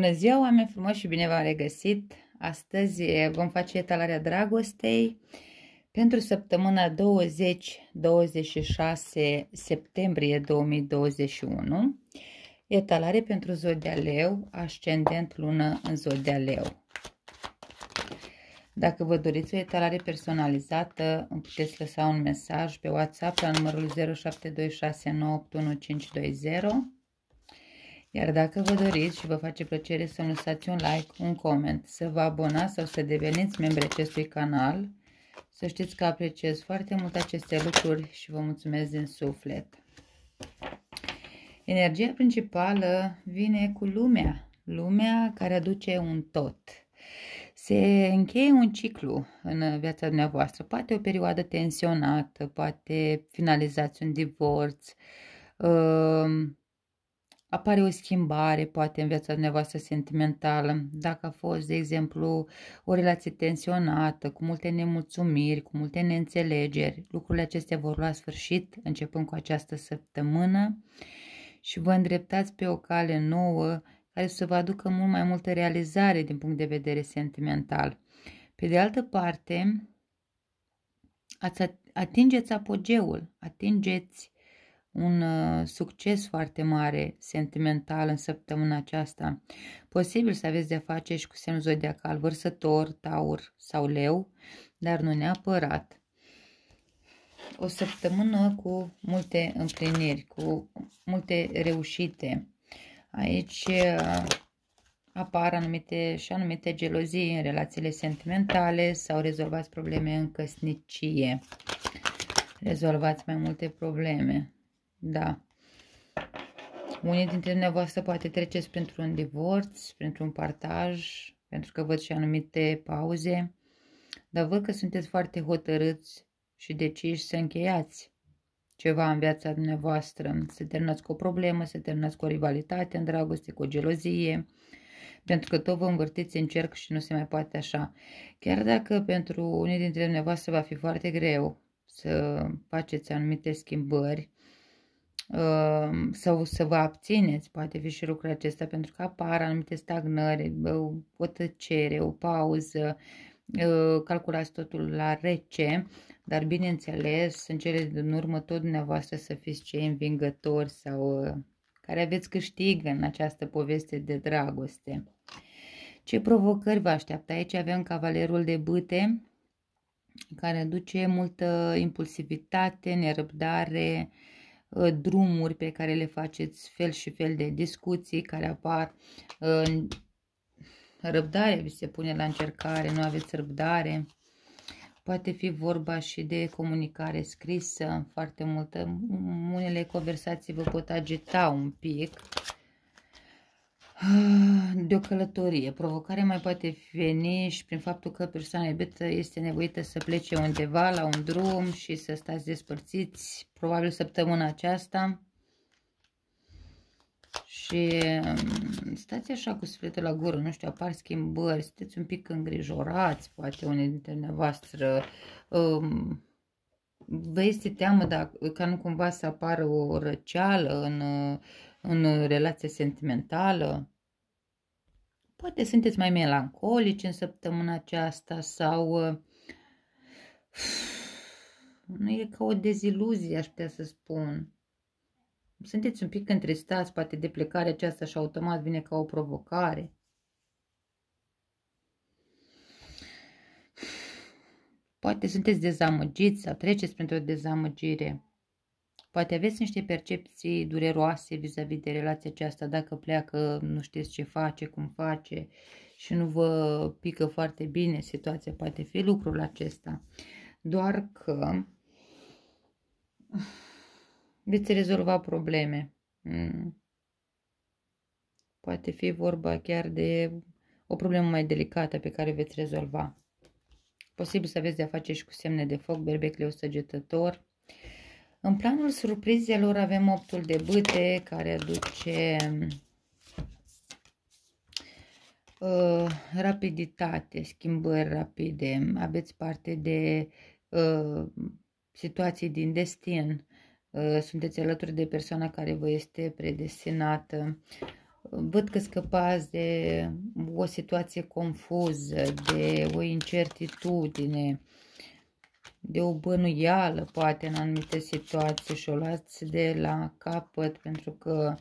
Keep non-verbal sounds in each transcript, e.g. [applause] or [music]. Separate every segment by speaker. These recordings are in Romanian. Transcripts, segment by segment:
Speaker 1: Bună ziua, oameni frumoși și bine v-am regăsit! Astăzi eh, vom face etalarea dragostei pentru săptămâna 20-26 septembrie 2021. Etalare pentru Zodia Leu, ascendent lună în Zodia Leu. Dacă vă doriți o etalare personalizată, îmi puteți lăsa un mesaj pe WhatsApp la numărul 0726981520 iar dacă vă doriți și vă face plăcere să lăsați un like, un coment, să vă abonați sau să deveniți membri acestui canal, să știți că apreciez foarte mult aceste lucruri și vă mulțumesc din suflet. Energia principală vine cu lumea, lumea care aduce un tot. Se încheie un ciclu în viața dumneavoastră, poate o perioadă tensionată, poate finalizați un divorț, uh, apare o schimbare, poate, în viața dumneavoastră sentimentală, dacă a fost, de exemplu, o relație tensionată, cu multe nemulțumiri, cu multe neînțelegeri, lucrurile acestea vor lua sfârșit începând cu această săptămână și vă îndreptați pe o cale nouă care să vă aducă mult mai multă realizare din punct de vedere sentimental. Pe de altă parte, ați atingeți apogeul, atingeți un uh, succes foarte mare sentimental în săptămâna aceasta. Posibil să aveți de-a face și cu semnul zodiacal vărsător, taur sau leu, dar nu neapărat. O săptămână cu multe împliniri, cu multe reușite. Aici uh, apar anumite și anumite gelozii în relațiile sentimentale sau rezolvați probleme în căsnicie. Rezolvați mai multe probleme. Da. Unii dintre dumneavoastră poate treceți printr-un divorț, printr-un partaj, pentru că văd și anumite pauze, dar văd că sunteți foarte hotărâți și deciși să încheiați ceva în viața dumneavoastră, să terminați cu o problemă, să terminați cu o rivalitate în dragoste, cu o gelozie, pentru că tot vă învârtiți în cerc și nu se mai poate așa. Chiar dacă pentru unii dintre dumneavoastră va fi foarte greu să faceți anumite schimbări, Ehm, sau să vă abțineți, poate fi și lucrul acesta, pentru că apar anumite stagnări, o tăcere, o pauză, ehm, calculați totul la rece, dar bineînțeles, în cele din urmă tot dumneavoastră să fiți cei învingători sau ehm, care aveți câștig în această poveste de dragoste. Ce provocări vă așteaptă? Aici avem cavalerul de bâte, care duce multă impulsivitate, nerăbdare, uh, Ă, drumuri pe care le faceți, fel și fel de discuții care apar, ă, răbdare vi se pune la încercare, nu aveți răbdare, poate fi vorba și de comunicare scrisă, foarte multă, unele conversații vă pot agita un pic, de o călătorie. Provocarea mai poate veni și prin faptul că persoana iubită este nevoită să plece undeva la un drum și să stați despărțiți, probabil săptămâna aceasta. Și mm, stați așa cu sufletul la gură, nu știu, apar schimbări, sunteți un pic îngrijorați, poate unii dintre nevoastră. Um, vă este teamă dacă, ca nu cumva să apară o răceală în uh, în uh, relație sentimentală. Poate sunteți mai melancolici în săptămâna aceasta sau uh, [sighs] nu e ca o deziluzie, aș putea să spun. Sunteți un pic întristați, poate de plecarea aceasta și automat vine ca o provocare. [sighs] Poate sunteți dezamăgiți sau treceți printr-o dezamăgire. Poate aveți niște percepții dureroase vis-a-vis -vis de relația aceasta, dacă pleacă, nu știți ce face, cum face și nu vă pică foarte bine situația, poate fi lucrul acesta. Doar că veți rezolva probleme. Mm. Poate fi vorba chiar de o problemă mai delicată pe care veți rezolva. Posibil să aveți de-a face și cu semne de foc, berbecleu săgetător, în planul surprizelor avem optul de bâte care aduce uh, rapiditate, schimbări rapide. Aveți parte de uh, situații din destin. Uh, sunteți alături de persoana care vă este predestinată. Văd că scăpați de o situație confuză, de o incertitudine. Uh, de o bănuială, poate, în anumite situații și o luați de la capăt, pentru că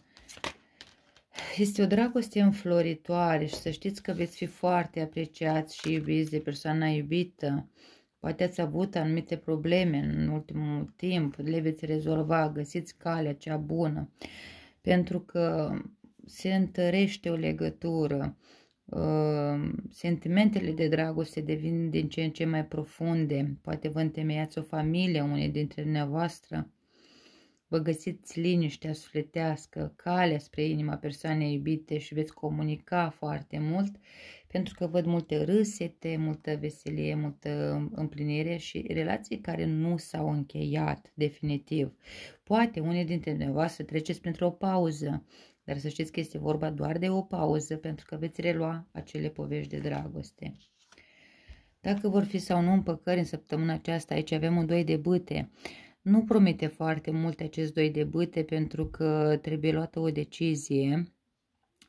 Speaker 1: este o dragoste înfloritoare și să știți că veți fi foarte apreciați și iubiți de persoana iubită. Poate ați avut anumite probleme în ultimul timp, le veți rezolva, găsiți calea cea bună, pentru că se întărește o legătură Ehm, sentimentele de dragoste devin din ce în ce mai profunde. Poate vă întemeiați o familie, unii dintre dumneavoastră, Vă găsiți liniștea sufletească, calea spre inima persoanei iubite și veți comunica foarte mult pentru că văd multe râsete, multă veselie, multă împlinire și relații care nu s-au încheiat definitiv. Poate unii dintre dumneavoastră treceți printr-o pauză, dar să știți că este vorba doar de o pauză pentru că veți relua acele povești de dragoste. Dacă vor fi sau nu împăcări în săptămâna aceasta, aici avem un doi de bâte. Uh, nu promite foarte mult acest doi de bâte pentru că trebuie luată o decizie.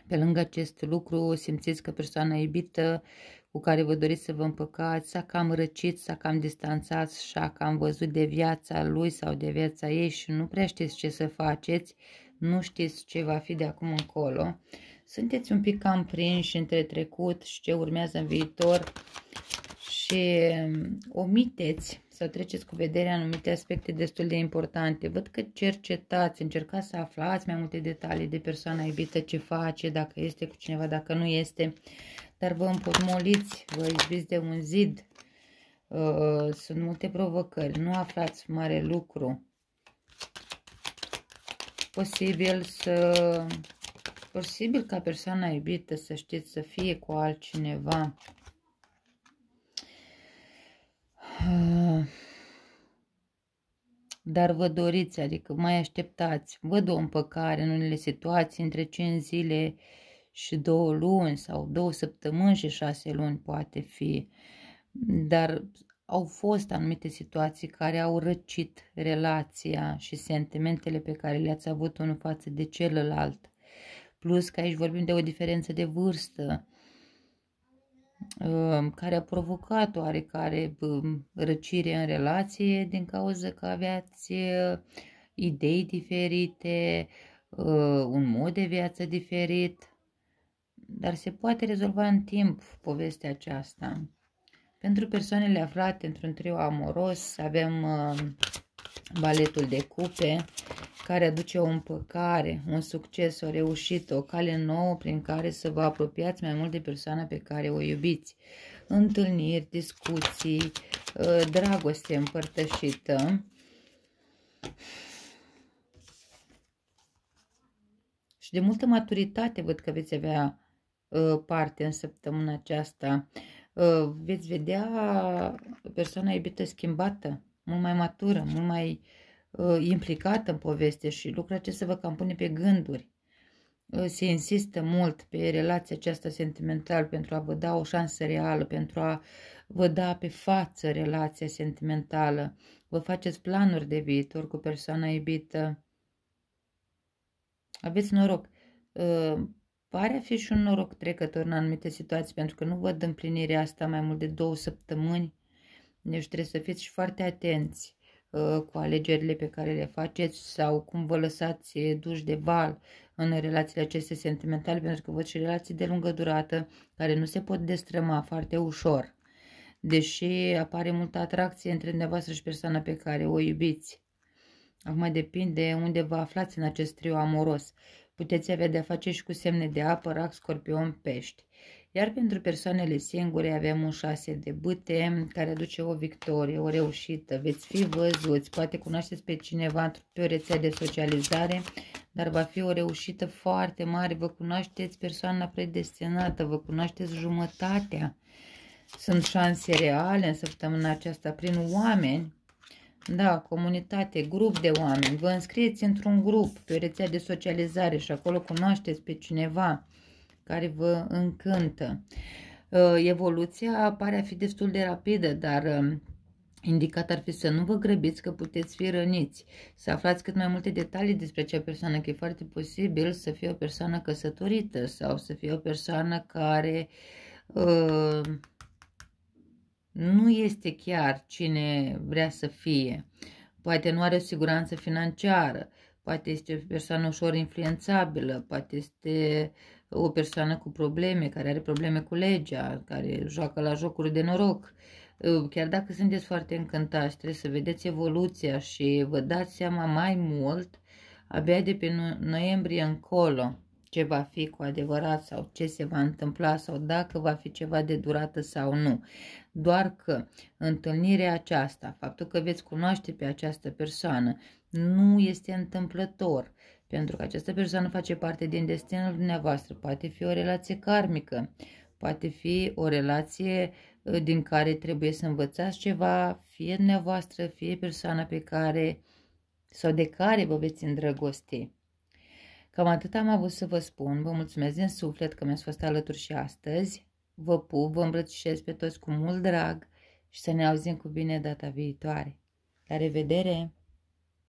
Speaker 1: Pe lângă acest lucru, simțiți că persoana iubită cu care vă doriți să vă împăcați s-a cam răcit, s-a cam distanțat și a cam văzut de viața lui sau de viața ei și nu prea știți ce să faceți, nu știți ce va fi de acum încolo. Sunteți un pic cam prinși între trecut și ce urmează în viitor și omiteți să treceți cu vederea anumite aspecte destul de importante. Văd că cercetați, încercați să aflați mai multe detalii de persoana iubită, ce face, dacă este cu cineva, dacă nu este, dar vă împotmoliți, vă iubiți de un zid. Uh, sunt multe provocări, nu aflați mare lucru. Posibil să... Posibil ca persoana iubită să știți să fie cu altcineva. Uh, dar vă doriți, adică mai așteptați. Văd o împăcare în unele situații între 5 zile și 2 luni sau 2 săptămâni și 6 luni poate fi. Dar au fost anumite situații care au răcit relația și sentimentele pe care le-ați avut unul față de celălalt. Plus că aici vorbim de o diferență de vârstă Um, care a provocat oarecare um, răcire în relație din cauza că aveați uh, idei diferite, uh, un mod de viață diferit, dar se poate rezolva în timp povestea aceasta. Pentru persoanele aflate într-un trio amoros avem um, baletul de cupe care aduce o împăcare, un succes, o reușită, o cale nouă prin care să vă apropiați mai mult de persoana pe care o iubiți. Întâlniri, discuții, uh, dragoste împărtășită. Și de multă maturitate văd că veți avea uh, parte în săptămâna aceasta. Uh, veți vedea persoana iubită schimbată, mult mai matură, mult mai uh, Uh, implicat în poveste și lucrul acesta vă cam pune pe gânduri. Uh, se insistă mult pe relația aceasta sentimentală pentru a vă da o șansă reală, pentru a vă da pe față relația sentimentală. Vă faceți planuri de viitor cu persoana iubită. Aveți noroc. Uh, pare a fi și un noroc trecător în anumite situații, pentru că nu văd împlinirea asta mai mult de două săptămâni, deci trebuie să fiți și foarte atenți Uh, cu alegerile pe care le faceți sau cum vă lăsați eh, duși de val în relațiile acestea sentimentale, pentru că văd și relații de lungă durată care nu se pot destrăma foarte ușor, deși apare multă atracție între dumneavoastră și persoana pe care o iubiți. Acum depinde unde vă aflați în acest trio amoros. Puteți avea de-a face și cu semne de apă, rac, scorpion, pești. Iar pentru persoanele singure avem un 6 de bâte care aduce o victorie, o reușită. Veți fi văzuți, poate cunoașteți pe cineva pe o rețea de socializare, dar va fi o reușită foarte mare. Vă cunoașteți persoana predestinată, vă cunoașteți jumătatea. Sunt șanse reale în săptămâna aceasta prin oameni da, comunitate, grup de oameni. Vă înscrieți într-un grup pe rețea de socializare și acolo cunoașteți pe cineva care vă încântă. Uh, evoluția pare a fi destul de rapidă, dar um, indicat ar fi să nu vă grăbiți că puteți fi răniți, să aflați cât mai multe detalii despre acea persoană, că e foarte posibil să fie o persoană căsătorită sau să fie o persoană care uh, nu este chiar cine vrea să fie. Poate nu are o siguranță financiară, poate este o persoană ușor influențabilă, poate este uh, o persoană cu probleme, care are probleme cu legea, care joacă la jocuri de noroc. Ă, chiar dacă sunteți foarte încântați, trebuie să vedeți evoluția și vă dați seama mai mult abia de pe noiembrie încolo ce va fi cu adevărat sau ce se va întâmpla sau dacă va fi ceva de durată sau nu. Doar că întâlnirea aceasta, faptul că veți cunoaște pe această persoană, nu este întâmplător pentru că această persoană face parte din destinul dumneavoastră. Poate fi o relație karmică, poate fi o relație ă, din care trebuie să învățați ceva, fie dumneavoastră, fie persoana pe care sau de care vă veți îndrăgosti. Cam atât am avut să vă spun. Vă mulțumesc din suflet că mi-ați fost alături și astăzi. Vă pup, vă îmbrățișez pe toți cu mult drag și să ne auzim cu bine data viitoare. La revedere!